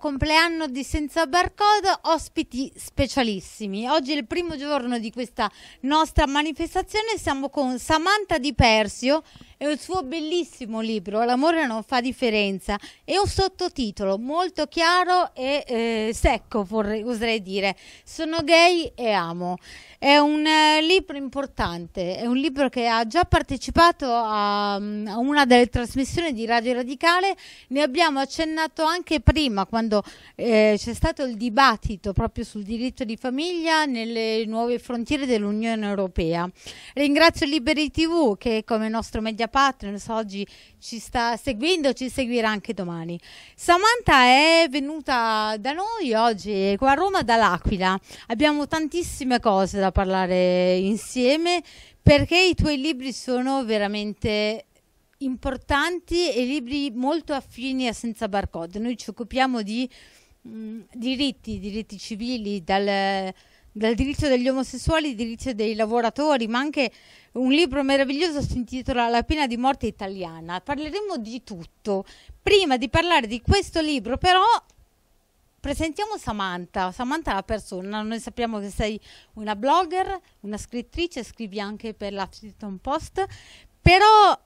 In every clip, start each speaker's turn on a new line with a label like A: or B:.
A: compleanno di Senza Barcode, ospiti specialissimi. Oggi è il primo giorno di questa nostra manifestazione, siamo con Samantha Di Persio, è un suo bellissimo libro, L'amore non fa differenza, è un sottotitolo molto chiaro e eh, secco, vorrei, oserei dire, Sono gay e amo. È un eh, libro importante, è un libro che ha già partecipato a, a una delle trasmissioni di Radio Radicale, ne abbiamo accennato anche prima quando eh, c'è stato il dibattito proprio sul diritto di famiglia nelle nuove frontiere dell'Unione Europea. Ringrazio Liberi TV che come nostro media Patreon, oggi ci sta seguendo, ci seguirà anche domani. Samantha è venuta da noi oggi qua a Roma dall'Aquila. Abbiamo tantissime cose da parlare insieme perché i tuoi libri sono veramente importanti e libri molto affini a Senza Barcode. Noi ci occupiamo di mh, mm, diritti, diritti civili, dal dal diritto degli omosessuali ai diritti dei lavoratori, ma anche un libro meraviglioso si intitola La pena di morte italiana. Parleremo di tutto. Prima di parlare di questo libro, però, presentiamo Samantha. Samantha è la persona, noi sappiamo che sei una blogger, una scrittrice, scrivi anche per l'Huffington Post, però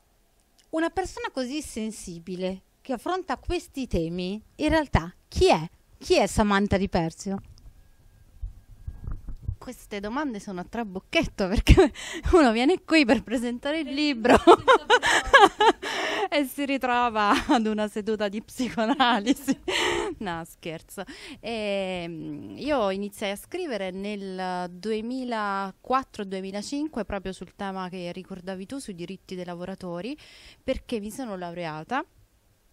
A: una persona così sensibile che affronta questi temi, in realtà chi è? Chi è Samantha Di Persio?
B: queste domande sono a trabocchetto perché uno viene qui per presentare il libro e si ritrova ad una seduta di psicoanalisi. no, scherzo. E ehm, io iniziai a scrivere nel 2004-2005 proprio sul tema che ricordavi tu, sui diritti dei lavoratori, perché mi sono laureata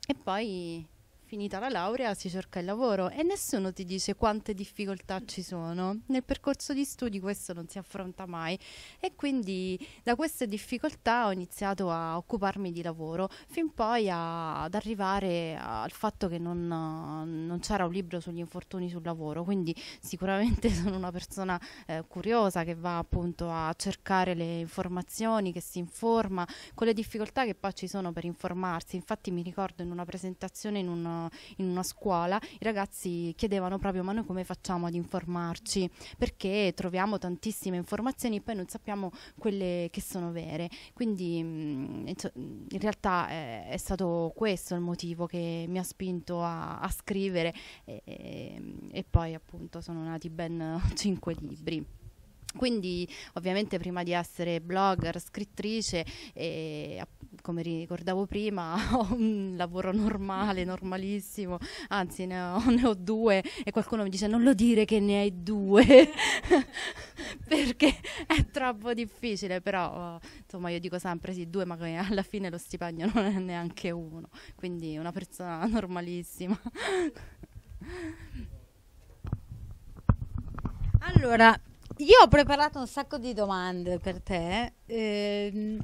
B: e poi finita la laurea si cerca il lavoro e nessuno ti dice quante difficoltà ci sono. Nel percorso di studi questo non si affronta mai e quindi da queste difficoltà ho iniziato a occuparmi di lavoro, fin poi a, ad arrivare al fatto che non, non, c'era un libro sugli infortuni sul lavoro, quindi sicuramente sono una persona eh, curiosa che va appunto a cercare le informazioni, che si informa, con le difficoltà che poi ci sono per informarsi. Infatti mi ricordo in una presentazione in un in una scuola, i ragazzi chiedevano proprio ma noi come facciamo ad informarci? Perché troviamo tantissime informazioni e poi non sappiamo quelle che sono vere. Quindi mm, cioè, in realtà è, eh, è stato questo il motivo che mi ha spinto a, a scrivere e, e, e poi appunto sono nati ben cinque libri. Quindi ovviamente prima di essere blogger, scrittrice, eh, come ricordavo prima, ho un lavoro normale, normalissimo, anzi ne ho, ne ho due e qualcuno mi dice non lo dire che ne hai due perché è troppo difficile, però insomma io dico sempre sì, due ma alla fine lo stipendio non è neanche uno, quindi una persona normalissima.
A: Allora, io ho preparato un sacco di domande per te. Ehm,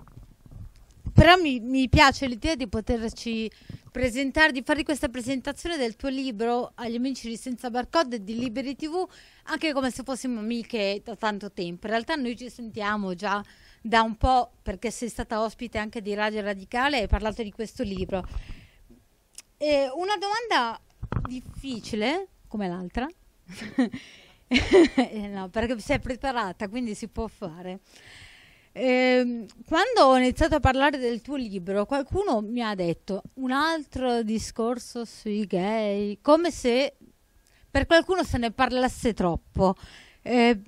A: però mi, mi, piace l'idea di poterci presentare, di fare questa presentazione del tuo libro agli amici di Senza Barcode e di Liberi TV, anche come se fossimo amiche da tanto tempo. In realtà noi ci sentiamo già da un po', perché sei stata ospite anche di Radio Radicale e hai parlato di questo libro. E una domanda difficile, come l'altra, eh, no, perché sei preparata, quindi si può fare. Ehm, quando ho iniziato a parlare del tuo libro, qualcuno mi ha detto un altro discorso sui gay, come se per qualcuno se ne parlasse troppo. Eh,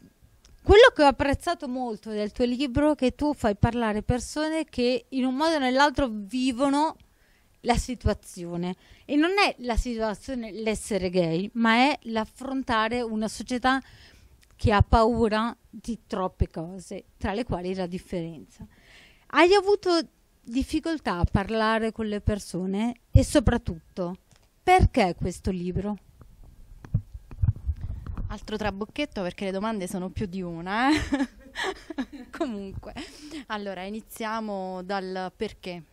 A: quello che ho apprezzato molto del tuo libro è che tu fai parlare persone che in un modo o nell'altro vivono la situazione e non è la situazione l'essere gay, ma è l'affrontare una società che ha paura di troppe cose, tra le quali la differenza. Hai avuto difficoltà a parlare con le persone e soprattutto perché questo libro?
B: Altro trabocchetto perché le domande sono più di una. Eh? Comunque, allora iniziamo dal perché.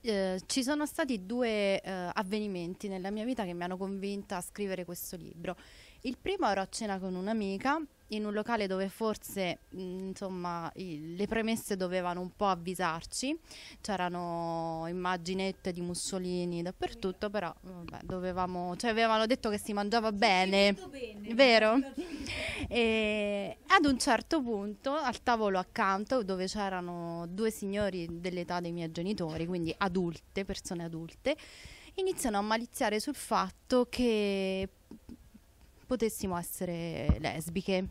B: Eh, ci sono stati due eh, avvenimenti nella mia vita che mi hanno convinta a scrivere questo libro. Il primo ero a cena con un'amica in un locale dove forse mm, insomma, i, le premesse dovevano un po' avvisarci, c'erano immaginette di Mussolini dappertutto, però vabbè, dovevamo, cioè avevano detto che si mangiava bene, bene vero? e ad un certo punto al tavolo accanto dove c'erano due signori dell'età dei miei genitori, quindi adulte, persone adulte, iniziano a maliziare sul fatto che potessimo essere lesbiche.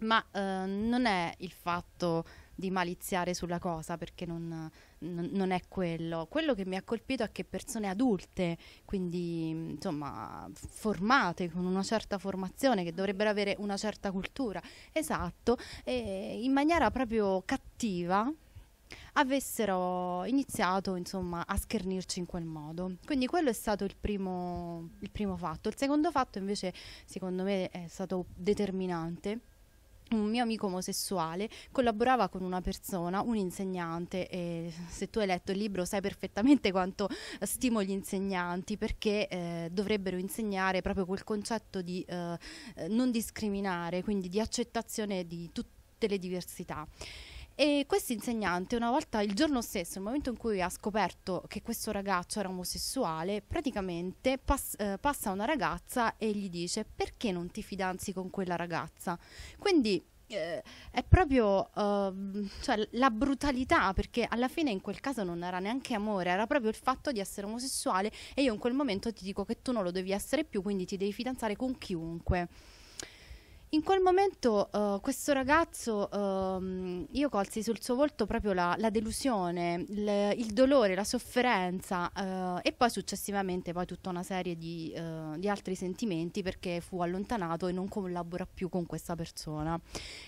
B: Ma eh, non è il fatto di maliziare sulla cosa perché non, non, non, è quello. Quello che mi ha colpito è che persone adulte, quindi insomma formate con una certa formazione, che dovrebbero avere una certa cultura, esatto, in maniera proprio cattiva avessero iniziato insomma, a schernirci in quel modo. Quindi quello è stato il primo, il primo fatto. Il secondo fatto invece secondo me è stato determinante un mio amico omosessuale collaborava con una persona, un insegnante e se tu hai letto il libro sai perfettamente quanto stimo gli insegnanti perché eh, dovrebbero insegnare proprio quel concetto di eh, non discriminare, quindi di accettazione di tutte le diversità. E questo insegnante, una volta il giorno stesso, il momento in cui ha scoperto che questo ragazzo era omosessuale, praticamente pass- eh, passa una ragazza e gli dice perché non ti fidanzi con quella ragazza? Quindi eh, è proprio eh, cioè, la brutalità, perché alla fine in quel caso non era neanche amore, era proprio il fatto di essere omosessuale e io in quel momento ti dico che tu non lo devi essere più, quindi ti devi fidanzare con chiunque. In quel momento uh, questo ragazzo, uh, io colsi sul suo volto proprio la, la delusione, il, il, dolore, la sofferenza uh, e poi successivamente poi tutta una serie di, eh, di, altri sentimenti perché fu allontanato e non collabora più con questa persona.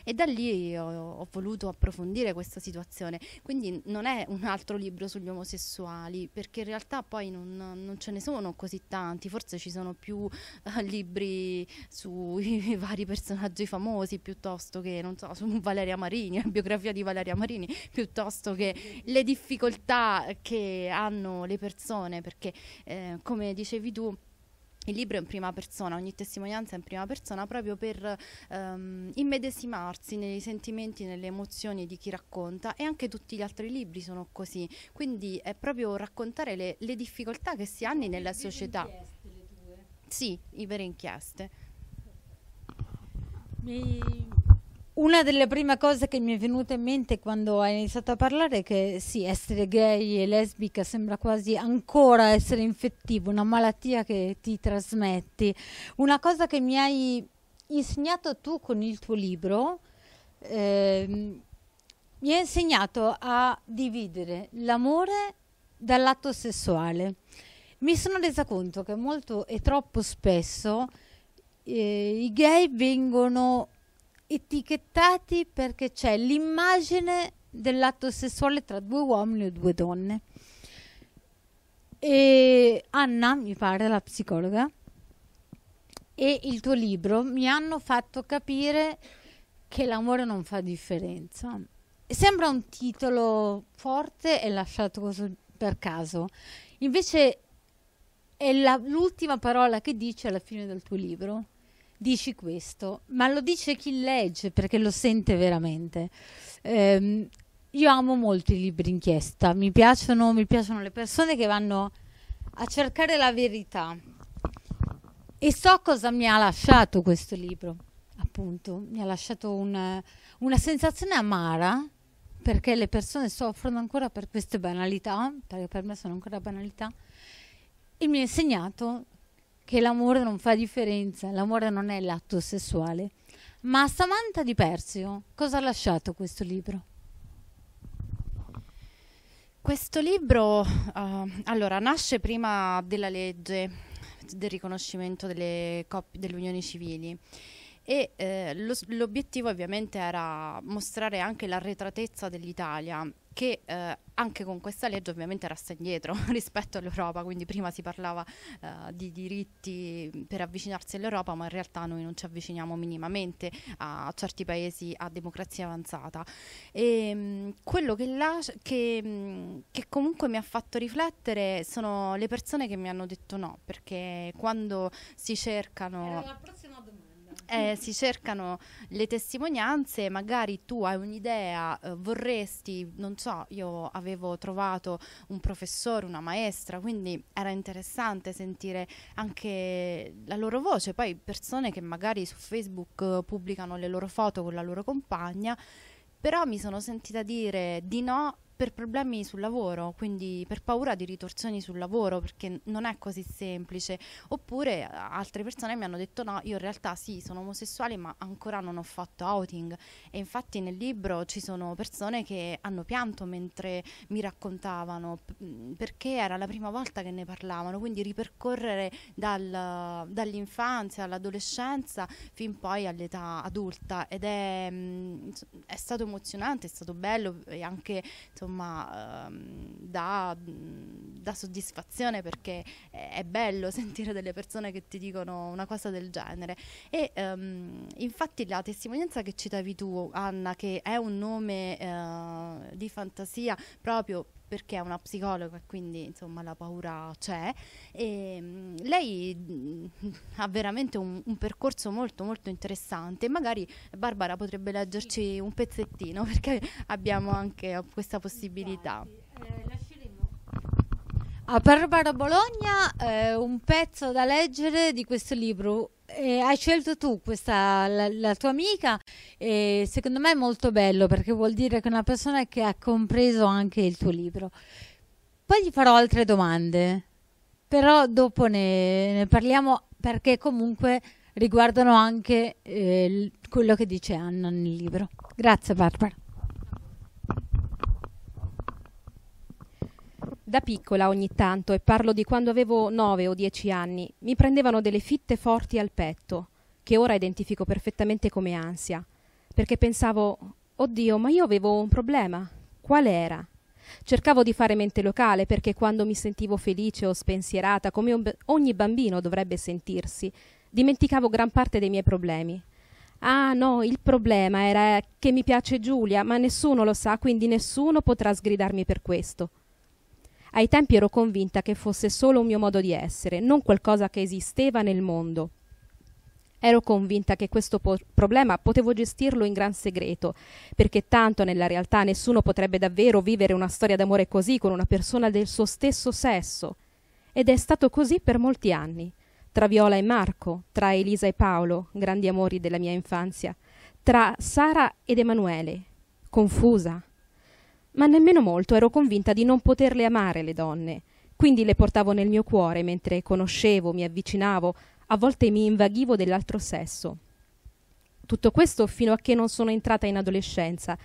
B: E da lì ho, ho voluto approfondire questa situazione. Quindi non è un altro libro sugli omosessuali perché in realtà poi non, non ce ne sono così tanti, forse ci sono più libri sui vari personaggi personaggi famosi piuttosto che, non so, su Valeria Marini, la biografia di Valeria Marini, piuttosto che le difficoltà che hanno le persone, perché eh, come dicevi tu, il libro è in prima persona, ogni testimonianza è in prima persona proprio per um, immedesimarsi nei sentimenti, nelle emozioni di chi racconta e anche tutti gli altri libri sono così, quindi è proprio raccontare le, le difficoltà che si hanno nella società. inchieste, Sì, i vere inchieste.
A: Una delle prime cose che mi è venuta in mente quando hai iniziato a parlare è che sì, essere gay e lesbica sembra quasi ancora essere infettivo, una malattia che ti trasmetti. Una cosa che mi hai insegnato tu con il tuo libro, eh, mi hai insegnato a dividere l'amore dall'atto sessuale. Mi sono resa conto che molto e troppo spesso eh, i gay vengono etichettati perché c'è l'immagine dell'atto sessuale tra due uomini o due donne. E Anna, mi pare la psicologa, e il tuo libro mi hanno fatto capire che l'amore non fa differenza. Sembra un titolo forte e lasciato così per caso, invece è l'ultima parola che dice alla fine del tuo libro dici questo, ma lo dice chi legge perché lo sente veramente. Eh, io amo molto i libri inchiesta, mi piacciono, mi piacciono le persone che vanno a cercare la verità. E so cosa mi ha lasciato questo libro, appunto, mi ha lasciato una, una sensazione amara perché le persone soffrono ancora per queste banalità, perché per me sono ancora banalità, e mi ha insegnato che l'amore non fa differenza, l'amore non è l'atto sessuale. Ma Samantha di Persio cosa ha lasciato questo libro?
B: Questo libro uh, allora, nasce prima della legge del riconoscimento delle, delle unioni civili e eh, lo, l'obiettivo ovviamente era mostrare anche l'arretratezza dell'Italia che eh, anche con questa legge ovviamente resta indietro rispetto all'Europa, quindi prima si parlava eh, di diritti per avvicinarsi all'Europa, ma in realtà noi non ci avviciniamo minimamente a, a certi paesi a democrazia avanzata. E, ehm, mh, quello che, la, che, mh, mm, che, comunque mi ha fatto riflettere sono le persone che mi hanno detto no, perché quando si cercano... Era eh, si cercano le testimonianze, magari tu hai un'idea, eh, vorresti, non so, io avevo trovato un professore, una maestra, quindi era interessante sentire anche la loro voce, poi persone che magari su Facebook pubblicano le loro foto con la loro compagna, però mi sono sentita dire di no per problemi sul lavoro, quindi per paura di ritorsioni sul lavoro, perché non è così semplice. Oppure eh, altre persone mi hanno detto no, io in realtà sì, sono omosessuale, ma ancora non ho fatto outing. E infatti nel libro ci sono persone che hanno pianto mentre mi raccontavano, perché era la prima volta che ne parlavano, quindi ripercorrere dal, dall'infanzia all'adolescenza fin poi all'età adulta. Ed è, mm, è stato emozionante, è stato bello e anche insomma, insomma ehm, dà, dà, soddisfazione perché è bello sentire delle persone che ti dicono una cosa del genere e ehm, infatti la testimonianza che citavi tu Anna che è un nome eh, di fantasia proprio perché è una psicologa e quindi insomma la paura c'è. E, ehm, lei mh, mm, ha veramente un, un, percorso molto molto interessante. Magari Barbara potrebbe leggerci un pezzettino perché abbiamo anche questa possibilità. Infatti, eh, a Barbara
A: Bologna, eh, un pezzo da leggere di questo libro. Eh, hai scelto tu questa, la, la tua amica e secondo me è molto bello perché vuol dire che è una persona che ha compreso anche il tuo libro. Poi gli farò altre domande, però dopo ne, ne parliamo perché comunque riguardano anche
C: eh, quello che dice Anna nel libro.
A: Grazie Barbara.
C: Da piccola ogni tanto, e parlo di quando avevo nove o dieci anni, mi prendevano delle fitte forti al petto, che ora identifico perfettamente come ansia, perché pensavo, oddio, ma io avevo un problema. Qual era? Cercavo di fare mente locale perché quando mi sentivo felice o spensierata, come ogni bambino dovrebbe sentirsi, dimenticavo gran parte dei miei problemi. Ah no, il problema era che mi piace Giulia, ma nessuno lo sa, quindi nessuno potrà sgridarmi per questo. Ai tempi ero convinta che fosse solo un mio modo di essere, non qualcosa che esisteva nel mondo. Ero convinta che questo po problema potevo gestirlo in gran segreto, perché tanto nella realtà nessuno potrebbe davvero vivere una storia d'amore così con una persona del suo stesso sesso. Ed è stato così per molti anni, tra Viola e Marco, tra Elisa e Paolo, grandi amori della mia infanzia, tra Sara ed Emanuele, confusa, ma nemmeno molto ero convinta di non poterle amare le donne. Quindi le portavo nel mio cuore mentre conoscevo, mi avvicinavo, a volte mi invaghivo dell'altro sesso. Tutto questo fino a che non sono entrata in adolescenza,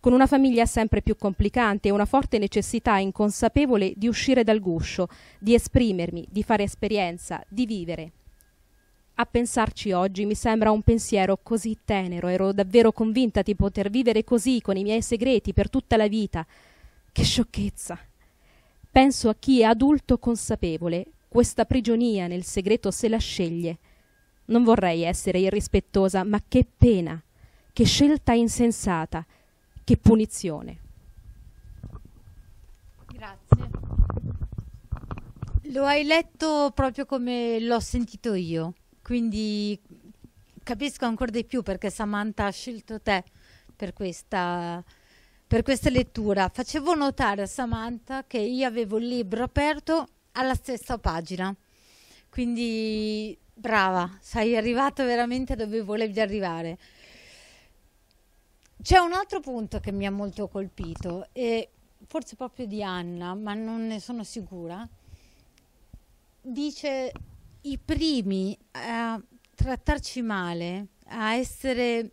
C: con una famiglia sempre più complicante e una forte necessità inconsapevole di uscire dal guscio, di esprimermi, di fare esperienza, di vivere a pensarci oggi mi sembra un pensiero così tenero, ero davvero convinta di poter vivere così con i miei segreti per tutta la vita. Che sciocchezza! Penso a chi è adulto consapevole, questa prigionia nel segreto se la sceglie. Non vorrei essere irrispettosa, ma che pena, che scelta insensata, che punizione.
A: Grazie. Lo hai letto proprio come l'ho sentito io. Quindi capisco ancora di più perché Samantha ha scelto te per questa, per questa lettura. Facevo notare a Samantha che io avevo il libro aperto alla stessa pagina. Quindi brava, sei arrivato veramente dove volevi arrivare. C'è un altro punto che mi ha molto colpito, e forse proprio di Anna, ma non ne sono sicura. Dice i primi a trattarci male, a essere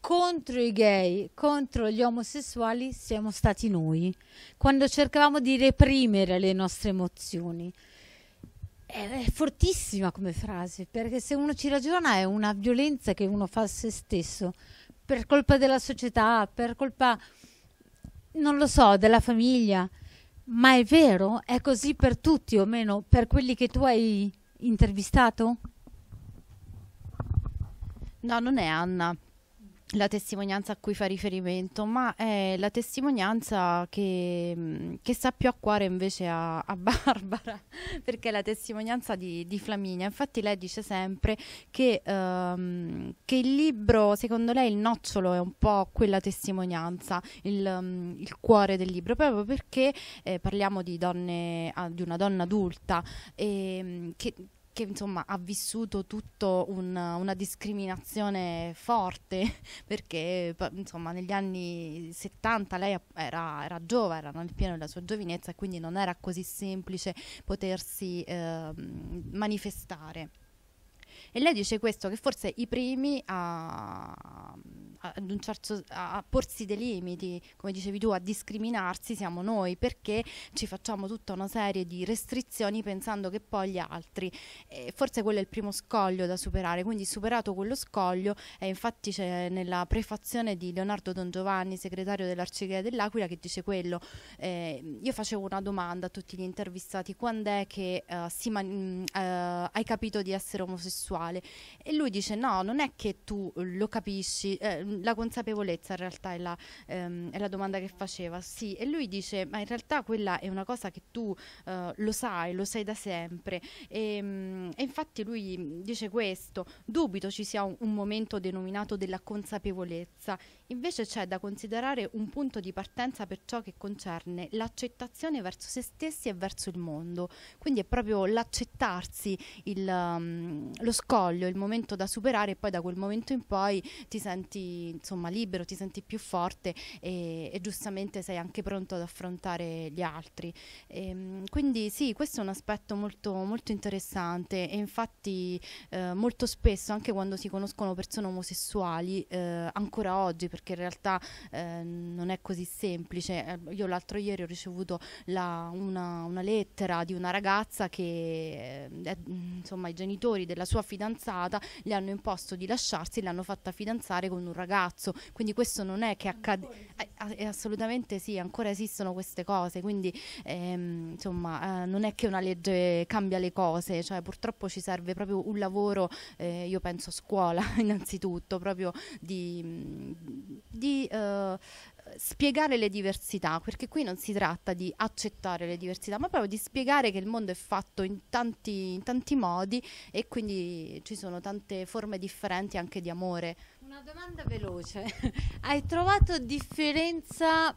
A: contro i gay, contro gli omosessuali, siamo stati noi, quando cercavamo di reprimere le nostre emozioni. È, fortissima come frase, perché se uno ci ragiona è una violenza che uno fa a se stesso, per colpa della società, per colpa, non lo so, della famiglia. Ma è vero? È così per tutti, o meno per quelli
B: che tu hai intervistato? No, non è Anna la testimonianza a cui fa riferimento, ma è la testimonianza che, mm, che sta più a cuore invece a, a Barbara, perché è la testimonianza di, di, Flaminia. Infatti lei dice sempre che, um, che, il libro, secondo lei il nocciolo è un po' quella testimonianza, il, um, il cuore del libro, proprio perché eh, parliamo di, donne, ah, di, una donna adulta e, mm, che che insomma ha vissuto tutta un, una discriminazione forte perché insomma negli anni 70 lei era, era giovane, era nel pieno della sua giovinezza e quindi non era così semplice potersi eh, manifestare. E lei dice questo, che forse i primi a, a, certo, a porsi dei limiti, come dicevi tu, a discriminarsi siamo noi, perché ci facciamo tutta una serie di restrizioni pensando che poi gli altri. E forse quello è il primo scoglio da superare, quindi superato quello scoglio, e infatti c'è nella prefazione di Leonardo Don Giovanni, segretario dell'Arcichea dell'Aquila, che dice quello. Eh, io facevo una domanda a tutti gli intervistati, quando è che uh, si, uh, hai capito di essere omosessuale? sessuale e lui dice no, non è che tu eh, lo capisci, eh, la consapevolezza in realtà è la, ehm, è la, domanda che faceva, sì, e lui dice ma in realtà quella è una cosa che tu eh, lo sai, lo sai da sempre e, ehm, e, infatti lui mm, dice questo, dubito ci sia un, un momento denominato della consapevolezza, invece c'è da considerare un punto di partenza per ciò che concerne l'accettazione verso se stessi e verso il mondo, quindi è proprio l'accettarsi, il, um, lo scopo scoglio, il momento da superare e poi da quel momento in poi ti senti insomma libero, ti senti più forte e, e giustamente sei anche pronto ad affrontare gli altri. E, ehm, quindi sì, questo è un aspetto molto, molto interessante e infatti eh, molto spesso anche quando si conoscono persone omosessuali, eh, ancora oggi perché in realtà eh, non è così semplice, eh, io l'altro ieri ho ricevuto la, una, una lettera di una ragazza che eh, insomma i genitori della sua fidanzata fidanzata, le hanno imposto di lasciarsi, l'hanno fatta fidanzare con un ragazzo. Quindi questo non è che accade, eh, eh, assolutamente sì, ancora esistono queste cose, quindi ehm, insomma eh, non è che una legge cambia le cose, cioè purtroppo ci serve proprio un lavoro, eh, io penso a scuola innanzitutto, proprio di... di eh, spiegare le diversità, perché qui non si tratta di accettare le diversità, ma proprio di spiegare che il mondo è fatto in tanti, in tanti modi e quindi ci sono tante forme differenti anche di amore. Una
A: domanda veloce,
B: hai trovato differenza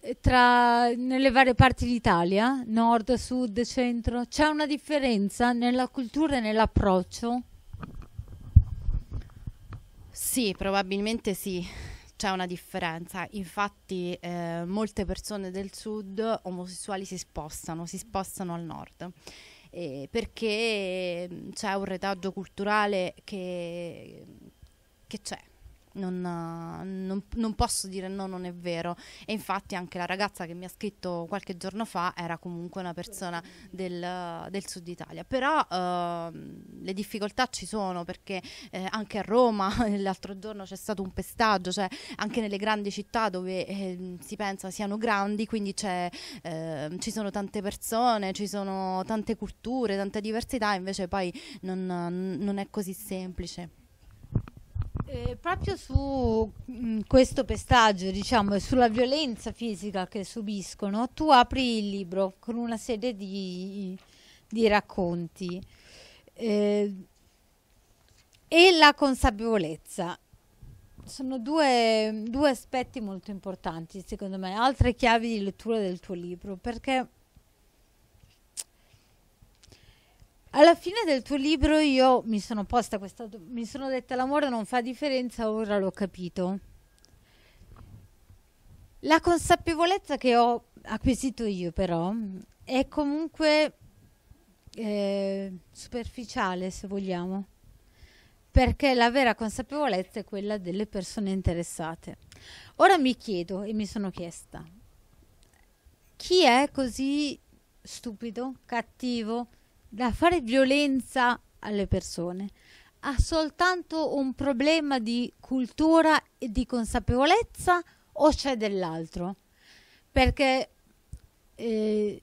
A: eh, tra nelle varie parti d'Italia, nord, sud, centro? C'è una differenza nella cultura e nell'approccio?
B: Sì, probabilmente sì c'è una differenza, infatti eh, molte persone del sud omosessuali si spostano, si spostano al nord. Eh, perché mm, c'è un retaggio culturale che, che c'è, non, non, non, posso dire no, non è vero. E infatti anche la ragazza che mi ha scritto qualche giorno fa era comunque una persona del, del sud Italia. Però eh, le difficoltà ci sono perché eh, anche a Roma l'altro giorno c'è stato un pestaggio, cioè anche nelle grandi città dove eh, si pensa siano grandi, quindi ehm, ci sono tante persone, ci sono tante culture, tante diversità, invece poi non, non è così semplice. Eh, proprio su mh, mm, questo pestaggio, diciamo, e sulla violenza
A: fisica che subiscono, tu apri il libro con una serie di, di racconti eh, e la consapevolezza. Sono due, due aspetti molto importanti, secondo me, altre chiavi di lettura del tuo libro, perché Alla fine del tuo libro io mi sono posta questa do- mi sono detta l'amore non fa differenza, ora l'ho capito. La consapevolezza che ho acquisito io però è comunque eh, superficiale se vogliamo perché la vera consapevolezza è quella delle persone interessate. Ora mi chiedo e mi sono chiesta, chi è così stupido, cattivo, da fare violenza alle persone, ha soltanto un problema di cultura e di consapevolezza o c'è dell'altro? Perché eh,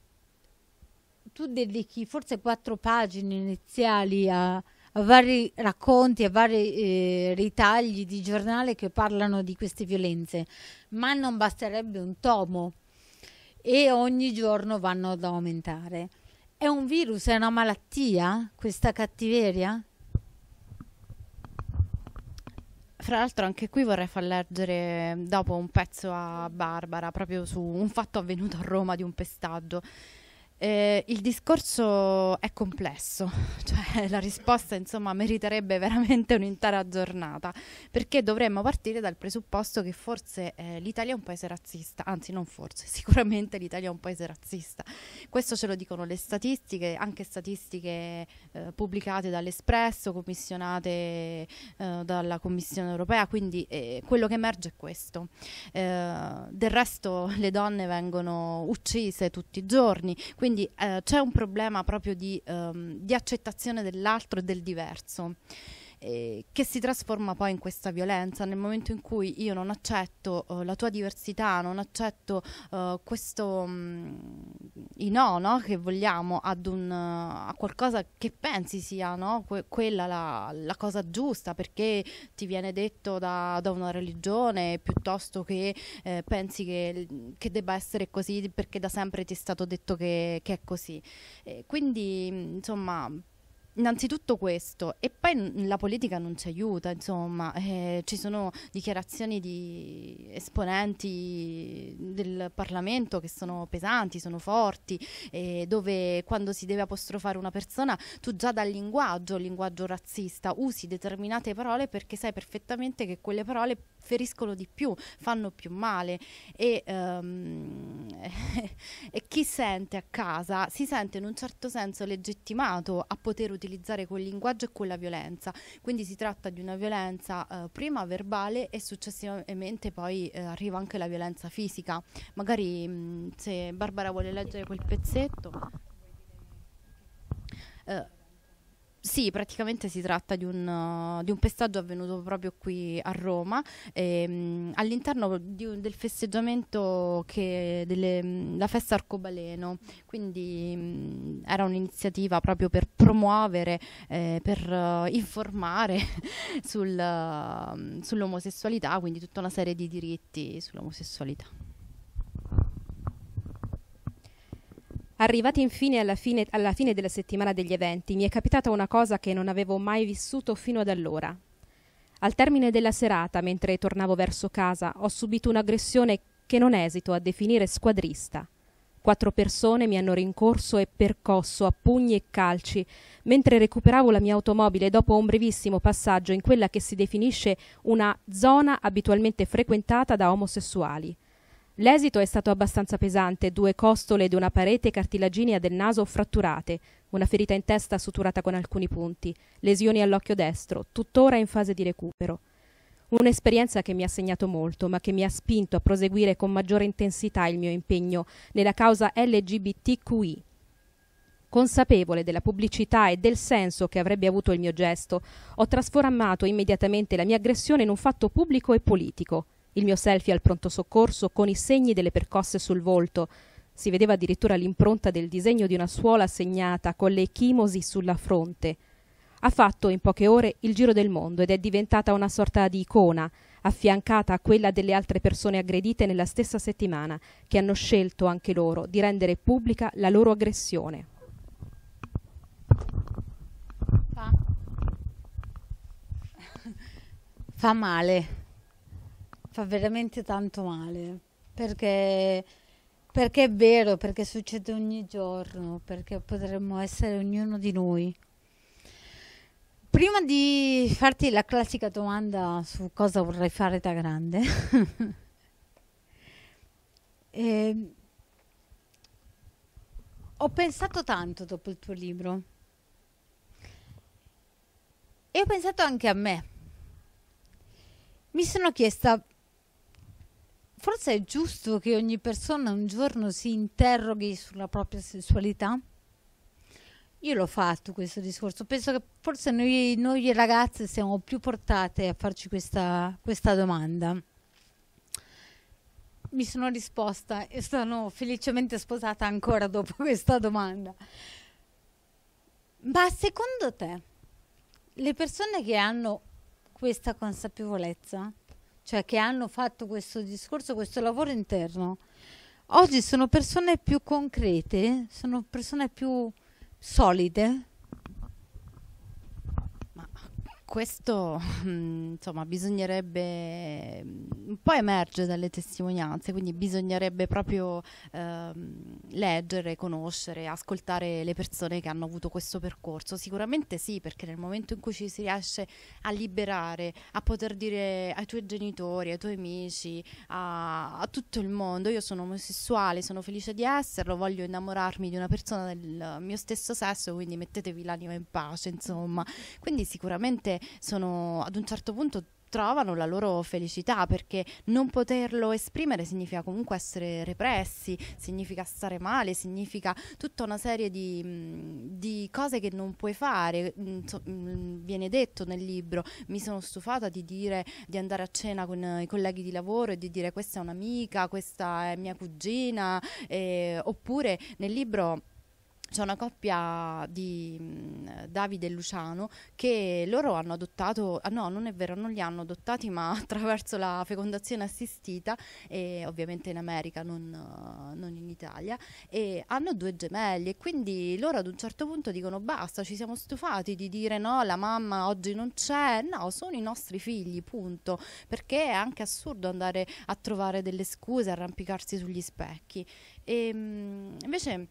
A: tu dedichi forse quattro pagine iniziali a, a vari racconti, a vari eh, ritagli di giornale che parlano di queste violenze, ma non basterebbe un tomo e ogni giorno vanno ad aumentare. È un virus, è una
B: malattia questa cattiveria? Fra l'altro anche qui vorrei far leggere dopo un pezzo a Barbara proprio su un fatto avvenuto a Roma di un pestaggio. Eh, il discorso è complesso, cioè la risposta insomma meriterebbe veramente un'intera giornata, perché dovremmo partire dal presupposto che forse eh, l'Italia è un paese razzista, anzi non forse, sicuramente l'Italia è un paese razzista. Questo ce lo dicono le statistiche, anche statistiche eh, pubblicate dall'Espresso, commissionate eh, dalla Commissione europea, quindi eh, quello che emerge è questo. Eh, del resto le donne vengono uccise tutti i giorni, quindi quindi eh, c'è un problema proprio di, ehm, di accettazione dell'altro e del diverso eh, che si trasforma poi in questa violenza nel momento in cui io non accetto eh, la tua diversità, non accetto eh, questo mh, mm, i no, no, che vogliamo ad un, eh, a qualcosa che pensi sia no? que- quella la, la, cosa giusta perché ti viene detto da, da una religione piuttosto che eh, pensi che, che, debba essere così perché da sempre ti è stato detto che, che è così. quindi mm, insomma Innanzitutto questo, e poi la politica non ci aiuta, insomma, eh, ci sono dichiarazioni di esponenti del Parlamento che sono pesanti, sono forti, eh, dove quando si deve apostrofare una persona tu già dal linguaggio, linguaggio razzista, usi determinate parole perché sai perfettamente che quelle parole feriscono di più, fanno più male e, um, e chi sente a casa si sente in un certo senso legittimato a poter utilizzare utilizzare quel linguaggio e quella violenza. Quindi si tratta di una violenza eh, prima verbale e successivamente poi eh, arriva anche la violenza fisica. Magari mh, mm, se Barbara vuole leggere quel pezzetto. Eh, sì, praticamente si tratta di un, uh, di un, pestaggio avvenuto proprio qui a Roma, ehm, all'interno di, del festeggiamento che della festa arcobaleno, quindi mh, mm, era un'iniziativa proprio per promuovere, eh, per uh, informare sul, uh, sull'omosessualità, quindi tutta una serie di diritti sull'omosessualità. Arrivati infine alla fine, alla fine della settimana
C: degli eventi, mi è capitata una cosa che non avevo mai vissuto fino ad allora. Al termine della serata, mentre tornavo verso casa, ho subito un'aggressione che non esito a definire squadrista. Quattro persone mi hanno rincorso e percosso a pugni e calci mentre recuperavo la mia automobile dopo un brevissimo passaggio in quella che si definisce una zona abitualmente frequentata da omosessuali. L'esito è stato abbastanza pesante, due costole di una parete cartilaginea del naso fratturate, una ferita in testa suturata con alcuni punti, lesioni all'occhio destro, tuttora in fase di recupero. Un'esperienza che mi ha segnato molto, ma che mi ha spinto a proseguire con maggiore intensità il mio impegno nella causa LGBTQI. Consapevole della pubblicità e del senso che avrebbe avuto il mio gesto, ho trasformato immediatamente la mia aggressione in un fatto pubblico e politico. Il mio selfie al pronto soccorso con i segni delle percosse sul volto. Si vedeva addirittura l'impronta del disegno di una suola segnata con le chimosi sulla fronte. Ha fatto in poche ore il giro del mondo ed è diventata una sorta di icona, affiancata a quella delle altre persone aggredite nella stessa settimana, che hanno scelto anche loro di rendere pubblica la loro aggressione. Fa,
A: Fa male fa veramente tanto male, perché, perché è vero, perché succede ogni giorno, perché potremmo essere ognuno di noi. Prima di farti la classica domanda su cosa vorrei fare da grande, eh, ho pensato tanto dopo il tuo libro e ho pensato anche a me. Mi sono chiesta forse è giusto che ogni persona un giorno si interroghi sulla propria sessualità? Io l'ho fatto questo discorso, penso che forse noi, noi ragazze siamo più portate a farci questa, questa domanda. Mi sono risposta e sono felicemente sposata ancora dopo questa domanda. Ma secondo te le persone che hanno questa consapevolezza cioè che hanno fatto questo discorso, questo lavoro interno, oggi sono persone più concrete, sono persone più solide,
B: questo mm, insomma bisognerebbe mm, un po' emerge dalle testimonianze, quindi bisognerebbe proprio eh, leggere, conoscere, ascoltare le persone che hanno avuto questo percorso. Sicuramente sì, perché nel momento in cui ci si riesce a liberare, a poter dire ai tuoi genitori, ai tuoi amici, a, a tutto il mondo, io sono omosessuale, sono felice di esserlo, voglio innamorarmi di una persona del mio stesso sesso, quindi mettetevi l'anima in pace, insomma. Quindi sicuramente sono, ad un certo punto trovano la loro felicità perché non poterlo esprimere significa comunque essere repressi, significa stare male, significa tutta una serie di, mm, di cose che non puoi fare. Mm, so, mm, viene detto nel libro, mi sono stufata di dire di andare a cena con i colleghi di lavoro e di dire questa è un'amica, questa è mia cugina, eh, oppure nel libro c'è una coppia di mm, Davide e Luciano che loro hanno adottato, ah no non è vero, non li hanno adottati ma attraverso la fecondazione assistita e ovviamente in America, non, eh, non in Italia, e hanno due gemelli e quindi loro ad un certo punto dicono basta, ci siamo stufati di dire no, la mamma oggi non c'è, no, sono i nostri figli, punto, perché è anche assurdo andare a trovare delle scuse, arrampicarsi sugli specchi. E, ehm, invece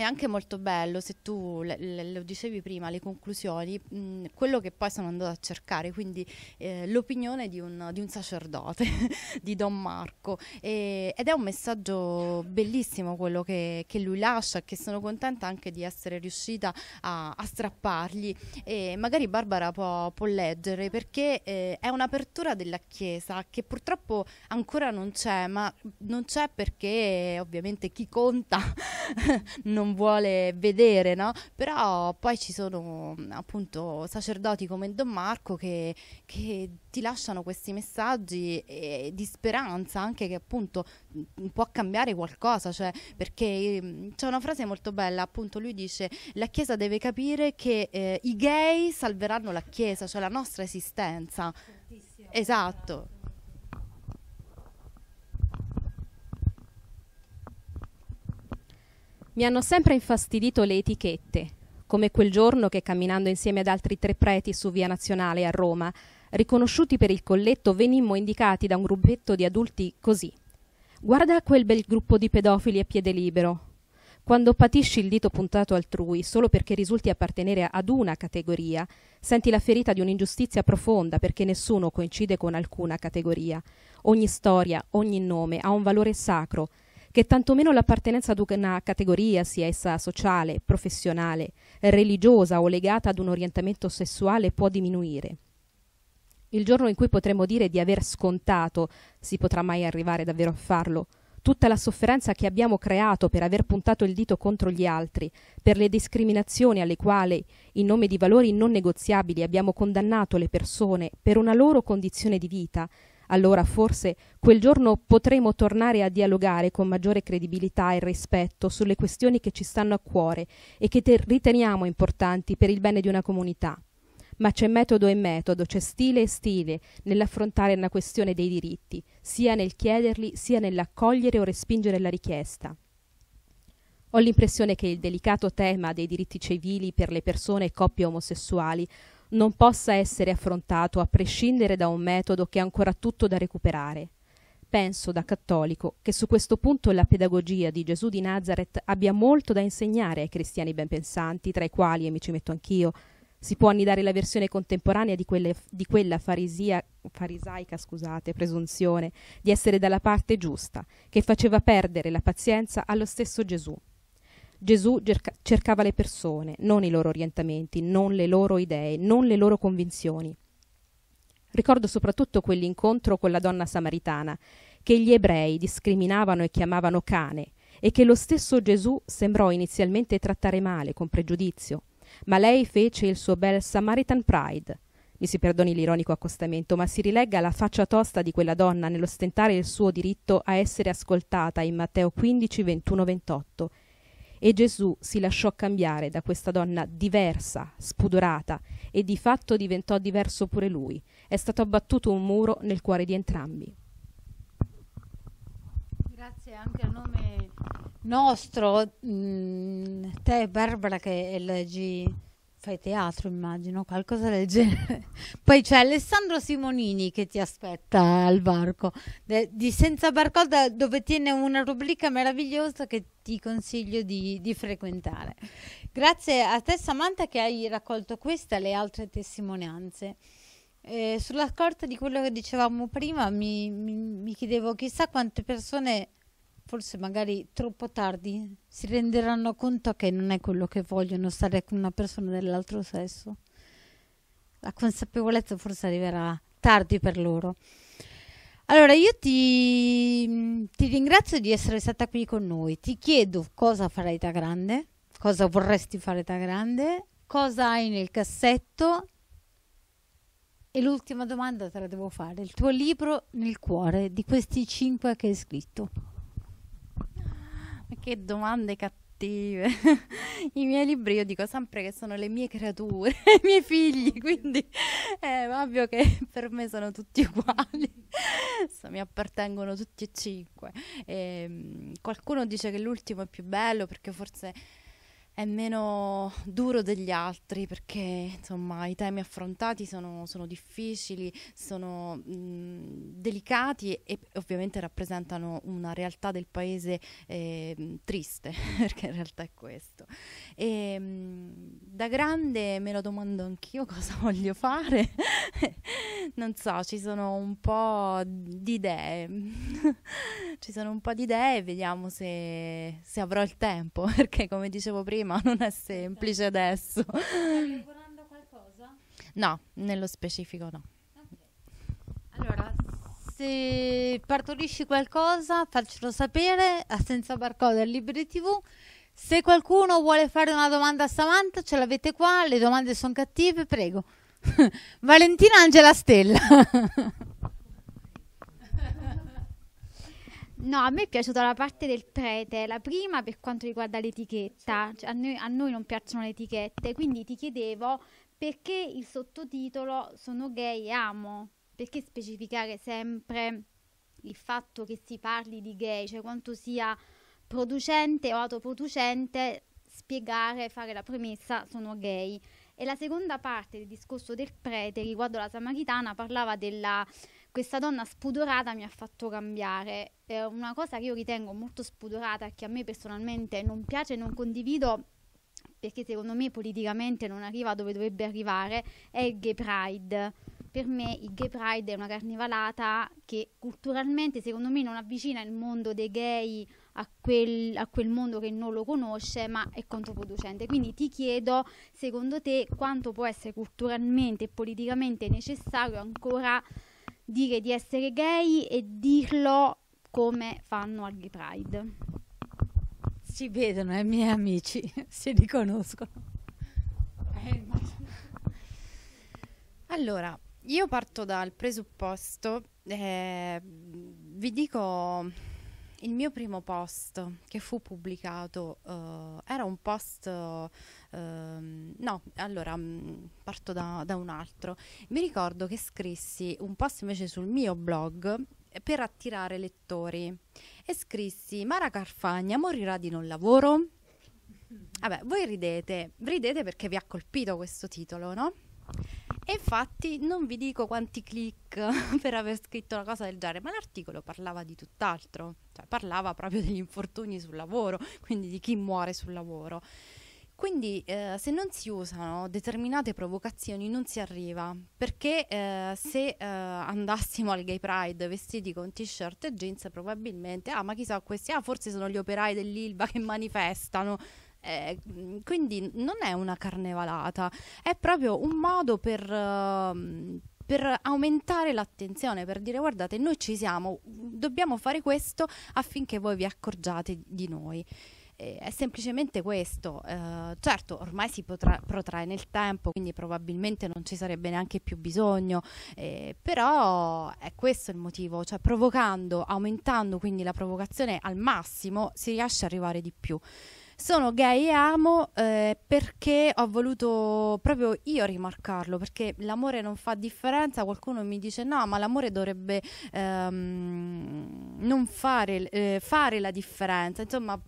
B: è anche molto bello se tu le, le, lo dicevi prima, le conclusioni, mh, mm, quello che poi sono andata a cercare, quindi eh, l'opinione di un, di un sacerdote, di Don Marco, e, ed è un messaggio bellissimo quello che, che lui lascia, che sono contenta anche di essere riuscita a, a strappargli e magari Barbara può, può leggere perché eh, è un'apertura della Chiesa che purtroppo ancora non c'è, ma non c'è perché ovviamente chi conta non non vuole vedere, no? Però poi ci sono mm, appunto sacerdoti come Don Marco che, che ti lasciano questi messaggi eh, di speranza anche che appunto mm, può cambiare qualcosa, cioè perché mm, c'è una frase molto bella, appunto lui dice la Chiesa deve capire che eh, i gay salveranno la Chiesa, cioè la nostra esistenza. Esatto.
C: Mi hanno sempre infastidito le etichette, come quel giorno che camminando insieme ad altri tre preti su Via Nazionale a Roma, riconosciuti per il colletto, venimmo indicati da un gruppetto di adulti così. Guarda quel bel gruppo di pedofili a piede libero. Quando patisci il dito puntato altrui solo perché risulti appartenere ad una categoria, senti la ferita di un'ingiustizia profonda perché nessuno coincide con alcuna categoria. Ogni storia, ogni nome ha un valore sacro che tantomeno l'appartenenza ad una categoria, sia essa sociale, professionale, religiosa o legata ad un orientamento sessuale, può diminuire. Il giorno in cui potremmo dire di aver scontato, si potrà mai arrivare davvero a farlo, tutta la sofferenza che abbiamo creato per aver puntato il dito contro gli altri, per le discriminazioni alle quali, in nome di valori non negoziabili, abbiamo condannato le persone per una loro condizione di vita, allora forse quel giorno potremo tornare a dialogare con maggiore credibilità e rispetto sulle questioni che ci stanno a cuore e che riteniamo importanti per il bene di una comunità. Ma c'è metodo e metodo, c'è stile e stile nell'affrontare una questione dei diritti, sia nel chiederli sia nell'accogliere o respingere la richiesta. Ho l'impressione che il delicato tema dei diritti civili per le persone e coppie omosessuali non possa essere affrontato a prescindere da un metodo che è ancora tutto da recuperare. Penso, da cattolico, che su questo punto la pedagogia di Gesù di Nazareth abbia molto da insegnare ai cristiani benpensanti, tra i quali, e mi ci metto anch'io, si può annidare la versione contemporanea di, quelle, di quella farisia, farisaica scusate, presunzione di essere dalla parte giusta, che faceva perdere la pazienza allo stesso Gesù. Gesù cercava le persone, non i loro orientamenti, non le loro idee, non le loro convinzioni. Ricordo soprattutto quell'incontro con la donna samaritana, che gli ebrei discriminavano e chiamavano cane, e che lo stesso Gesù sembrò inizialmente trattare male, con pregiudizio. Ma lei fece il suo bel Samaritan Pride. Mi si perdoni l'ironico accostamento, ma si rilegga la faccia tosta di quella donna nell'ostentare il suo diritto a essere ascoltata in Matteo 15, 21, 28 e Gesù si lasciò cambiare da questa donna diversa, spudorata e di fatto diventò diverso pure lui. È stato abbattuto un muro nel cuore di entrambi.
A: Grazie anche a nome nostro, mh, mm, te Barbara che leggi... LG Fai teatro, immagino, qualcosa del genere. Poi c'è Alessandro Simonini che ti aspetta al barco de, di Senza Barcoda, dove tiene una rubrica meravigliosa che ti consiglio di, di frequentare. Grazie a te, Samantha, che hai raccolto questa e le altre testimonianze. Eh, sulla scorta di quello che dicevamo prima, mi, mi, mi chiedevo chissà quante persone forse magari troppo tardi si renderanno conto che non è quello che vogliono stare con una persona dell'altro sesso. La consapevolezza forse arriverà tardi per loro. Allora, io ti, ti ringrazio di essere stata qui con noi. Ti chiedo cosa farai da grande, cosa vorresti fare da grande, cosa hai nel cassetto. E l'ultima domanda te la devo fare. Il tuo libro nel cuore di questi cinque che hai scritto.
B: Che domande cattive. I miei libri io dico sempre che sono le mie creature, i miei figli, quindi eh, è ovvio che per me sono tutti uguali. Mi appartengono tutti e cinque. E, ehm, qualcuno dice che l'ultimo è più bello perché forse è meno duro degli altri perché insomma i temi affrontati sono, sono difficili, sono mh, delicati e ovviamente rappresentano una realtà del paese eh, triste, perché in realtà è questo. E, ehm, mh, da grande me lo domando anch'io cosa voglio fare, non so, ci sono un po' di idee, ci sono un po' di idee, vediamo se, se avrò il tempo, perché come dicevo prima, ma non è semplice adesso. Stai lavorando qualcosa? No, nello specifico no.
A: Okay. Allora, se partorisci qualcosa, faccelo sapere a Senza Barcode al Libri TV. Se qualcuno vuole fare una domanda a Samantha, ce l'avete qua, le domande sono cattive, prego. Valentina Angela Stella.
D: No, a me è piaciuta la parte del prete, la prima per quanto riguarda l'etichetta, cioè, a, noi, a noi non piacciono le etichette, quindi ti chiedevo perché il sottotitolo Sono gay e amo, perché specificare sempre il fatto che si parli di gay, cioè quanto sia producente o autoproducente spiegare, fare la premessa sono gay. E la seconda parte del discorso del prete riguardo alla Samaritana parlava della questa donna spudorata mi ha fatto cambiare. Eh, una cosa che io ritengo molto spudorata che a me personalmente non piace e non condivido perché secondo me politicamente non arriva dove dovrebbe arrivare, è il gay pride. Per me il gay pride è una carnivalata che culturalmente secondo me non avvicina il mondo dei gay a quel, a quel mondo che non lo conosce, ma è controproducente. Quindi ti chiedo, secondo te, quanto può essere culturalmente e politicamente necessario ancora dire di essere gay e dirlo come fanno al Gay Pride.
B: Si vedono, eh, i eh, miei amici, si riconoscono. Eh, allora, io parto dal presupposto, eh, vi dico il mio primo post che fu pubblicato, eh, era un post Ehm, no, allora mm, parto da, da un altro. Mi ricordo che scrissi un post invece sul mio blog eh, per attirare lettori e scrissi Mara Carfagna morirà di non lavoro? Vabbè, voi ridete, ridete perché vi ha colpito questo titolo, no? E infatti non vi dico quanti click per aver scritto una cosa del genere, ma l'articolo parlava di tutt'altro, cioè parlava proprio degli infortuni sul lavoro, quindi di chi muore sul lavoro. Quindi eh, se non si usano determinate provocazioni non si arriva, perché eh, se eh, andassimo al gay pride vestiti con t-shirt e jeans probabilmente, ah ma chissà questi, ah forse sono gli operai dell'Ilva che manifestano, eh, quindi non è una carnevalata, è proprio un modo per, uh, per, aumentare l'attenzione, per dire guardate noi ci siamo, dobbiamo fare questo affinché voi vi accorgiate di noi è semplicemente questo. Uh, certo, ormai si potrà, protrae nel tempo, quindi probabilmente non ci sarebbe neanche più bisogno, eh, però è questo il motivo, cioè provocando, aumentando quindi la provocazione al massimo, si riesce ad arrivare di più. Sono gay e amo eh, perché ho voluto proprio io rimarcarlo, perché l'amore non fa differenza, qualcuno mi dice no, ma l'amore dovrebbe ehm, non fare, eh, fare la differenza, insomma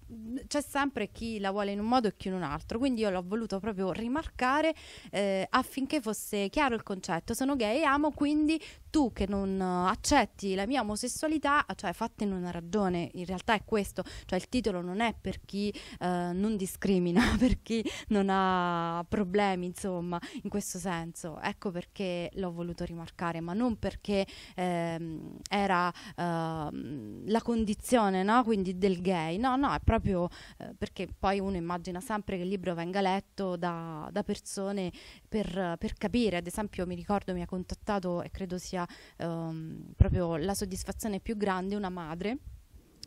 B: c'è sempre chi la vuole in un modo e chi in un altro, quindi io l'ho voluto proprio rimarcare eh, affinché fosse chiaro il concetto, sono gay e amo, quindi tu che non eh, accetti la mia omosessualità, ah, cioè fatene una ragione, in realtà è questo, cioè il titolo non è per chi eh, non discrimina, per chi non ha problemi, insomma, in questo senso. Ecco perché l'ho voluto rimarcare, ma non perché ehm, era ehm, la condizione, no? Quindi del gay, no, no, è proprio eh, perché poi uno immagina sempre che il libro venga letto da, da persone per, per capire, ad esempio mi ricordo mi ha contattato e credo sia sia ehm, proprio la soddisfazione più grande una madre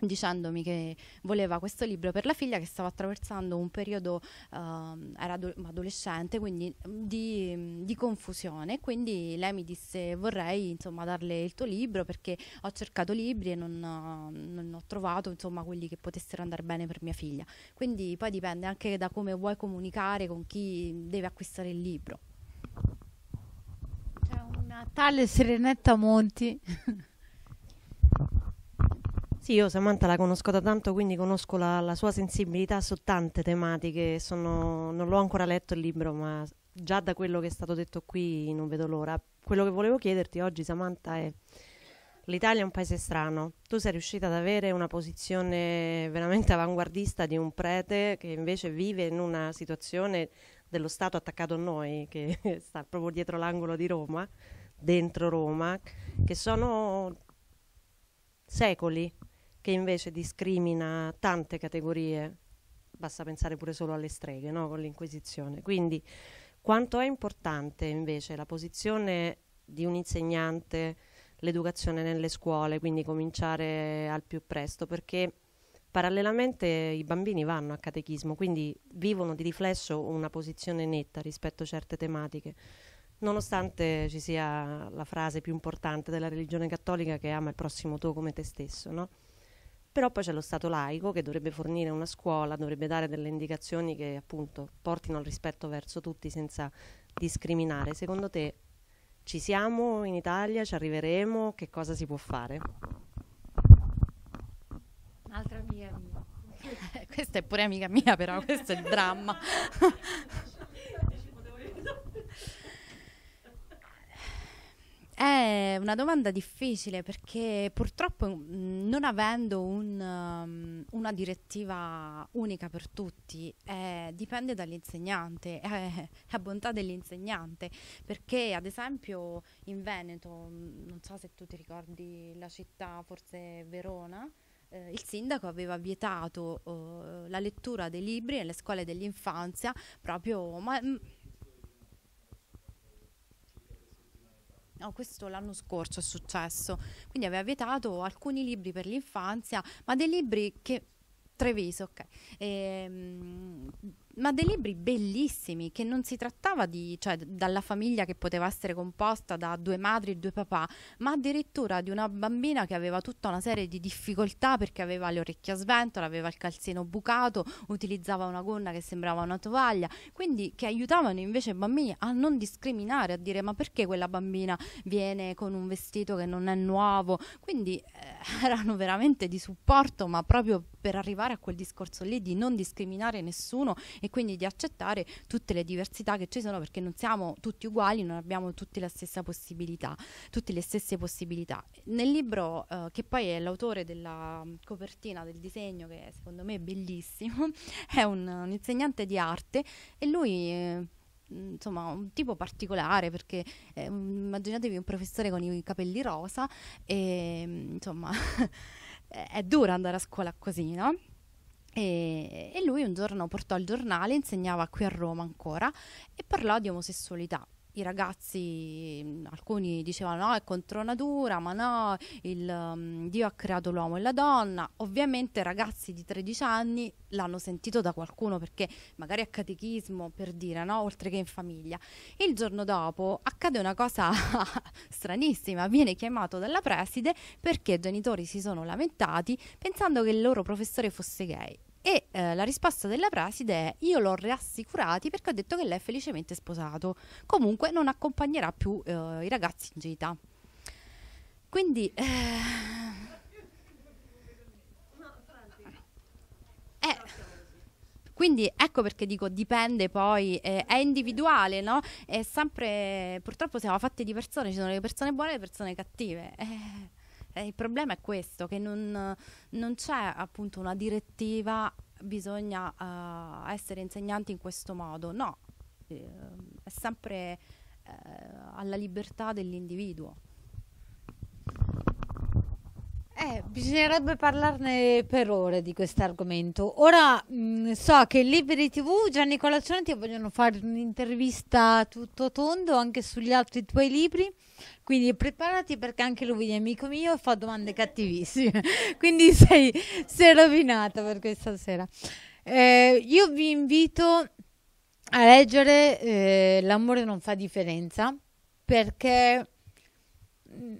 B: dicendomi che voleva questo libro per la figlia che stava attraversando un periodo, eh, era ado- adolescente, quindi mm, di, mm, di, confusione. Quindi lei mi disse vorrei insomma darle il tuo libro perché ho cercato libri e non, mm, non ho trovato insomma quelli che potessero andare bene per mia figlia. Quindi poi dipende anche da come vuoi comunicare con chi deve
E: acquistare il libro.
B: Natale Serenetta Monti.
E: Sì, io Samantha la conosco da tanto, quindi conosco la, la sua sensibilità su tante tematiche. Sono, non l'ho ancora letto il libro, ma già da quello che è stato detto qui non vedo l'ora. Quello che volevo chiederti oggi, Samantha, è l'Italia è un paese strano. Tu sei riuscita ad avere una posizione veramente avanguardista di un prete che invece vive in una situazione dello Stato attaccato a noi, che sta proprio dietro l'angolo di Roma dentro Roma che sono secoli che invece discrimina tante categorie. Basta pensare pure solo alle streghe, no? con l'Inquisizione. Quindi quanto è importante invece la posizione di un insegnante, l'educazione nelle scuole, quindi cominciare al più presto, perché parallelamente i bambini vanno a catechismo, quindi vivono di riflesso una posizione netta rispetto a certe tematiche nonostante ci sia la frase più importante della religione cattolica che ama il prossimo tuo come te stesso, no? Però poi c'è lo Stato laico che dovrebbe fornire una scuola, dovrebbe dare delle indicazioni che appunto portino al rispetto verso tutti senza discriminare. Secondo te ci siamo in Italia? Ci arriveremo? Che cosa si può fare?
A: Un'altra mia. mia.
B: questa è pure amica mia, però
E: questo è il dramma.
B: È una domanda difficile perché purtroppo mm, non avendo un, um, una direttiva unica per tutti, eh, dipende dall'insegnante, è, è bontà dell'insegnante, perché ad esempio in Veneto, mm, non so se tu ti ricordi la città, forse Verona, eh, il sindaco aveva vietato eh, la lettura dei libri nelle scuole dell'infanzia proprio... Ma, mm, no, questo l'anno scorso è successo, quindi aveva vietato alcuni libri per l'infanzia, ma dei libri che Treviso, ok. E, ehm, ma dei libri bellissimi che non si trattava di, cioè, dalla famiglia che poteva essere composta da due madri e due papà, ma addirittura di una bambina che aveva tutta una serie di difficoltà perché aveva le orecchie a sventola, aveva il calzino bucato, utilizzava una gonna che sembrava una tovaglia, quindi che aiutavano invece i bambini a non discriminare, a dire ma perché quella bambina viene con un vestito che non è nuovo, quindi eh, erano veramente di supporto, ma proprio per arrivare a quel discorso lì di non discriminare nessuno e quindi di accettare tutte le diversità che ci sono perché non siamo tutti uguali, non abbiamo tutti la stessa possibilità, tutte le stesse possibilità. Nel libro eh, che poi è l'autore della copertina del disegno che secondo me è bellissimo, è un, un insegnante di arte e lui eh, insomma un tipo particolare perché eh, immaginatevi un professore con i capelli rosa e insomma è dura andare a scuola così, no? E, e lui un giorno portò il giornale, insegnava qui a Roma ancora, e parlò di omosessualità i ragazzi, alcuni dicevano no, è contro natura, ma no, il, um, Dio ha creato l'uomo e la donna. Ovviamente ragazzi di 13 anni l'hanno sentito da qualcuno perché magari a catechismo per dire, no? oltre che in famiglia. il giorno dopo accade una cosa stranissima, viene chiamato dalla preside perché i genitori si sono lamentati pensando che il loro professore fosse gay e eh, la risposta della preside è: Io l'ho rassicurati perché ho detto che lei è felicemente sposato. Comunque non accompagnerà più eh, i ragazzi in gita. Quindi. Eh, eh... Quindi ecco perché dico dipende poi, eh, è individuale, no? È sempre, purtroppo siamo fatti di persone, ci sono le persone buone e le persone cattive. Eh. Eh, il problema è questo, che non, non c'è appunto una direttiva, bisogna uh, essere insegnanti in questo modo, no, eh, è sempre eh, alla libertà dell'individuo.
A: Eh, bisognerebbe parlarne per ore di questo argomento. Ora mh, mm, so che Liberi TV, Gianni Colazione ti vogliono fare un'intervista tutto tondo anche sugli altri tuoi libri. Quindi preparati perché anche lui è amico mio e fa domande cattivissime. Quindi sei, sei rovinata per questa sera. Eh, io vi invito a leggere eh, L'amore non fa differenza perché mm,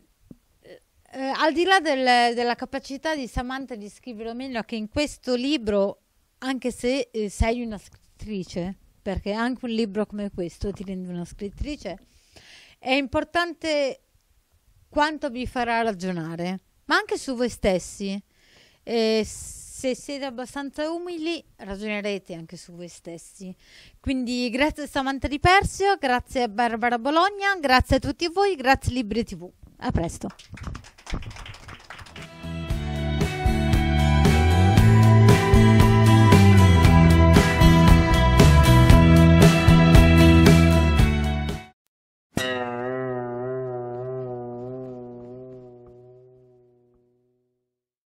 A: eh, al di là del, della capacità di Samantha di scrivere meglio, meno, che in questo libro, anche se eh, sei una scrittrice, perché anche un libro come questo ti rende una scrittrice, è importante quanto vi farà ragionare, ma anche su voi stessi. Eh, se siete abbastanza umili, ragionerete anche su voi stessi. Quindi grazie a Samantha Di Persio, grazie a Barbara Bologna, grazie a tutti voi, grazie Libri TV. A presto. Thank you.